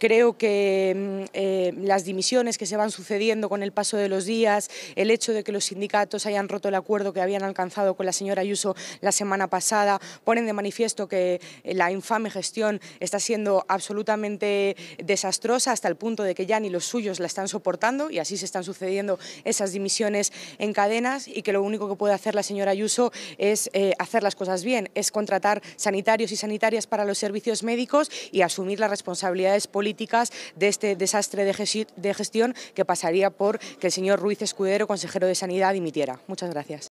Creo que mm, eh, las dimisiones que se van sucediendo con el paso de los días, el hecho de que los sindicatos hayan roto el acuerdo que habían alcanzado con la señora Ayuso la semana pasada, ponen de manifiesto que eh, la infame gestión está siendo absolutamente desastrosa hasta el punto de que ya ni los suyos la están soportando y así se están sucediendo esas dimisiones en cadenas y que lo único que puede hacer la señora Ayuso es eh, hacer las cosas bien, es contratar sanitarios y sanitarias para los servicios médicos y asumir las responsabilidades políticas de este desastre de gestión que pasaría por que el señor Ruiz Escudero, consejero de Sanidad, dimitiera. Muchas gracias.